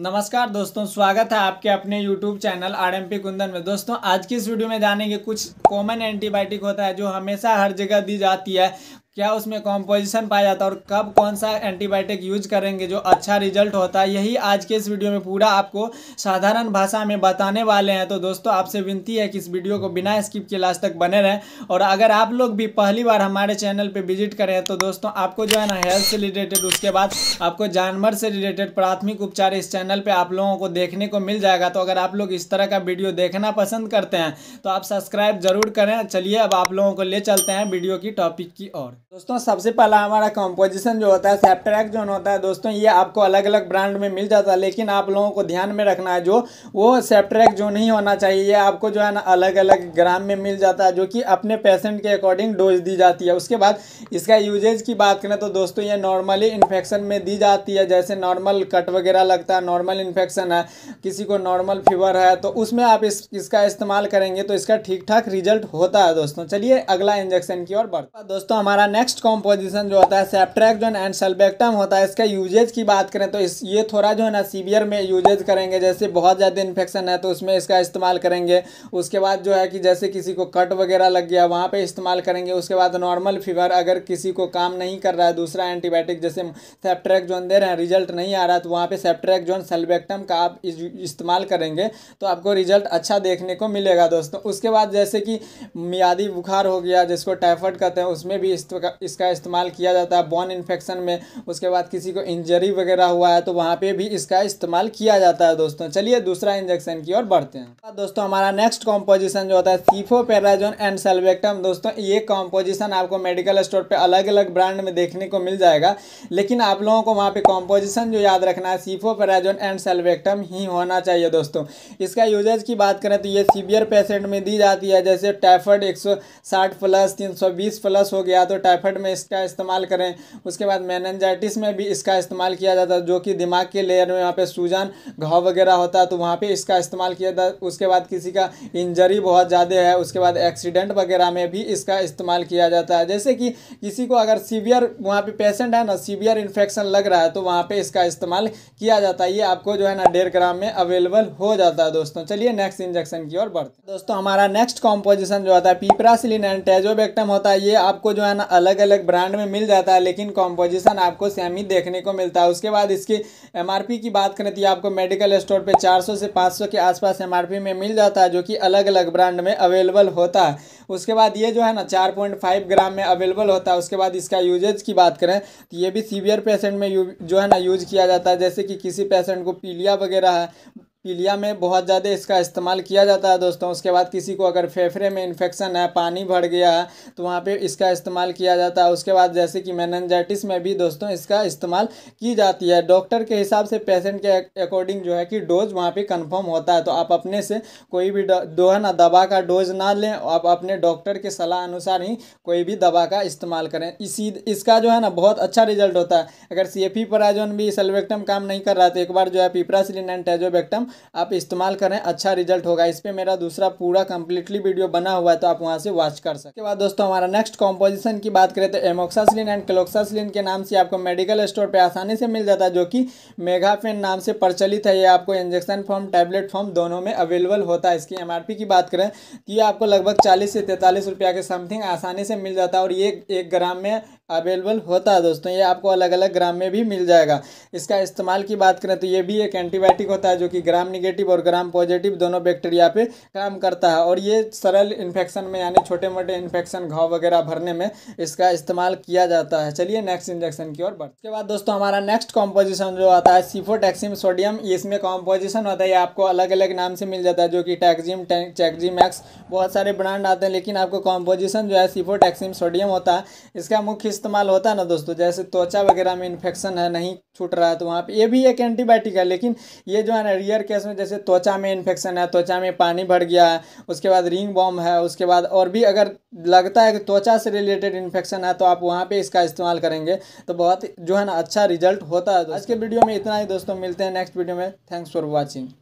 नमस्कार दोस्तों स्वागत है आपके अपने YouTube channel R M P Kundan में दोस्तों आज की इस वीडियो में जानेंगे कुछ कॉमन एंटीबायोटिक होता है जो हमेशा हर जगह दी जाती है क्या उसमें कॉम्पोजिशन पाया जाता है और कब कौन सा एंटीबायोटिक यूज करेंगे जो अच्छा रिजल्ट होता है यही आज के इस वीडियो में पूरा आपको साधारण भाषा में बताने वाले हैं तो दोस्तों आपसे विनती है कि इस वीडियो को बिना स्किप के लास्ट तक बने रहें और अगर आप लोग भी पहली बार हमारे चैनल पर विजिट करें तो दोस्तों आपको जो है ना हेल्थ से रिलेटेड उसके बाद आपको जानवर से रिलेटेड प्राथमिक उपचार इस चैनल पर आप लोगों को देखने को मिल जाएगा तो अगर आप लोग इस तरह का वीडियो देखना पसंद करते हैं तो आप सब्सक्राइब जरूर करें चलिए अब आप लोगों को ले चलते हैं वीडियो की टॉपिक की ओर दोस्तों सबसे पहला हमारा कॉम्पोजिशन जो होता है सेप्ट्रैक जो होता है दोस्तों ये आपको अलग अलग ब्रांड में मिल जाता है लेकिन आप लोगों को ध्यान में रखना है जो वो सेप्टरैक जो नहीं होना चाहिए ये आपको जो है ना अलग अलग ग्राम में मिल जाता है जो कि अपने पेशेंट के अकॉर्डिंग डोज दी जाती है उसके बाद इसका यूजेज की बात करें तो दोस्तों ये नॉर्मली इन्फेक्शन में दी जाती है जैसे नॉर्मल कट वगैरह लगता है नॉर्मल इन्फेक्शन है किसी को नॉर्मल फीवर है तो उसमें आप इस, इसका इस्तेमाल करेंगे तो इसका ठीक ठाक रिजल्ट होता है दोस्तों चलिए अगला इंजेक्शन की ओर बढ़ता दोस्तों हमारा नेक्स्ट कॉम्पोजिशन जो होता है सेप्ट्रैक्जोन एंड सेल्बेक्टम होता है इसका यूजेज की बात करें तो इस ये थोड़ा जो है ना सीवियर में यूजेज करेंगे जैसे बहुत ज़्यादा इन्फेक्शन है तो उसमें इसका इस्तेमाल करेंगे उसके बाद जो है कि जैसे किसी को कट वगैरह लग गया वहाँ पर इस्तेमाल करेंगे उसके बाद नॉर्मल फीवर अगर किसी को काम नहीं कर रहा है दूसरा एंटीबायोटिक जैसे सेप्ट्रैक्जोन दे रहे हैं रिजल्ट नहीं आ रहा तो वहाँ पर सेप्ट्रैक्जोन सेल्बेक्टम का आप इस्तेमाल करेंगे तो आपको रिजल्ट अच्छा देखने को मिलेगा दोस्तों उसके बाद जैसे कि मियादी बुखार हो गया जिसको टाइफॉइड कहते हैं उसमें भी इस इसका इस्तेमाल किया जाता है बॉन इन्फेक्शन में उसके बाद किसी को इंजरी वगैरह हुआ है तो वहाँ पे भी इसका इस्तेमाल किया जाता है दोस्तों चलिए दूसरा इंजेक्शन की ओर बढ़ते हैं दोस्तों हमारा नेक्स्ट कॉम्पोजिशन जो होता है सीफोपेराजोन एंड सेल्वेक्टम दोस्तों ये कॉम्पोजिशन आपको मेडिकल स्टोर पर अलग अलग ब्रांड में देखने को मिल जाएगा लेकिन आप लोगों को वहाँ पर कॉम्पोजिशन जो याद रखना है सीफोपेराजोन एंड सेल्वेक्टम ही होना चाहिए दोस्तों इसका यूजेज की बात करें तो ये सीवियर पेशेंट में दी जाती है जैसे टाइफाइड 160 प्लस तीन प्लस हो गया तो टाइफ टाइफाइड में इसका इस्तेमाल करें उसके बाद मैनजाइटिस में भी इसका इस्तेमाल किया जाता है जो कि दिमाग के लेयर में वहाँ पर सूजन घाव वगैरह होता है तो वहाँ पर इसका इस्तेमाल किया जाता उसके बाद किसी का इंजरी बहुत ज़्यादा है उसके बाद एक्सीडेंट वगैरह में भी इसका इस्तेमाल किया जाता है जैसे कि किसी को अगर सीवियर वहाँ पे पेशेंट है ना सीवियर इन्फेक्शन लग रहा है तो वहाँ पे इसका इस्तेमाल किया जाता है ये आपको जो है ना डेढ़ ग्राम में अवेलेबल हो जाता है दोस्तों चलिए नेक्स्ट इंजेक्शन की ओर बढ़ते दोस्तों हमारा नेक्स्ट कॉम्पोजिशन जो होता है पीपरासिलिन एंड टेजोबेक्टम होता है ये आपको जो है ना अलग अलग अलग ब्रांड में मिल जाता है लेकिन कॉम्पोजिशन आपको सेम ही देखने को मिलता है उसके बाद इसकी एम की बात करें तो ये आपको मेडिकल स्टोर पर चार से पाँच के आसपास एम में मिल जाता है जो कि अलग अलग ब्रांड में अवेलेबल होता है उसके बाद ये जो है ना चार ग्राम में अवेलेबल होता है उसके बाद इसका यूजेज की बात करें तो ये भी सीवियर पेशेंट में जो है ना यूज किया जाता है जैसे कि किसी पेशेंट को पीलिया वगैरह है पीलिया में बहुत ज़्यादा इसका इस्तेमाल किया जाता है दोस्तों उसके बाद किसी को अगर फेफड़े में इन्फेक्शन है पानी भर गया है तो वहाँ पे इसका इस्तेमाल किया जाता है उसके बाद जैसे कि मैनजाइटिस में भी दोस्तों इसका इस्तेमाल की जाती है डॉक्टर के हिसाब से पेशेंट के अकॉर्डिंग जो है कि डोज वहाँ पर कन्फर्म होता है तो आप अपने से कोई भी दो है ना दवा का डोज ना लें आप अपने डॉक्टर के सलाह अनुसार ही कोई भी दवा का इस्तेमाल करें इसी इसका जो है ना बहुत अच्छा रिजल्ट होता है अगर सी एफ भी सल्वेक्टम काम नहीं कर रहा तो एक बार जो है पिपरासिलिन एंड टेजोबेक्टम आप इस्तेमाल करें अच्छा रिजल्ट होगा इस पर मेरा दूसरा पूरा कंप्लीटली वीडियो बना हुआ है तो आप वहाँ से वॉच कर सकते बाद दोस्तों हमारा नेक्स्ट कॉम्पोजिशन की बात करें तो एमोक्सासिलिन एंड क्लोक्सासिलिन के नाम से आपको मेडिकल स्टोर पर आसानी से मिल जाता है जो कि मेगाफेन नाम से प्रचलित है ये आपको इंजेक्शन फॉर्म टैबलेट फॉर्म दोनों में अवेलेबल होता है इसकी एम की बात करें तो ये आपको लगभग चालीस से तैंतालीस रुपया के समथिंग आसानी से मिल जाता है और ये एक ग्राम में अवेलेबल होता है दोस्तों ये आपको अलग अलग ग्राम में भी मिल जाएगा इसका इस्तेमाल की बात करें तो ये भी एक एंटीबायोटिक होता है जो कि ग्राम निगेटिव और ग्राम पॉजिटिव दोनों बैक्टीरिया पे काम करता है और ये सरल इन्फेक्शन में यानी छोटे मोटे इन्फेक्शन घाव वगैरह भरने में इसका इस्तेमाल किया जाता है चलिए नेक्स्ट इंजेक्शन की ओर बढ़ बाद दोस्तों हमारा नेक्स्ट कॉम्पोजिशन जो आता है सीफोटैक्सिम सोडियम इसमें कॉम्पोजिशन होता है ये आपको अलग अलग नाम से मिल जाता है जो कि टैक्जिम चैक्जिम बहुत सारे ब्रांड आते हैं लेकिन आपको कॉम्पोजिशन जो है सीफोटैक्सिम सोडियम होता है इसका मुख्य इस्तेमाल होता है ना दोस्तों जैसे त्वचा वगैरह में इन्फेक्शन है नहीं छूट रहा है तो वहाँ पे ये भी एक एंटीबायोटिक है लेकिन ये जो है ना रियर केस में जैसे त्वचा में इन्फेक्शन है त्वचा में पानी भर गया है उसके बाद रिंग बॉम है उसके बाद और भी अगर लगता है कि त्वचा से रिलेटेड इन्फेक्शन है तो आप वहाँ पर इसका इस्तेमाल करेंगे तो बहुत जो है ना अच्छा रिजल्ट होता है आज के वीडियो में इतना ही दोस्तों मिलते हैं नेक्स्ट वीडियो में थैंक्स फॉर वॉचिंग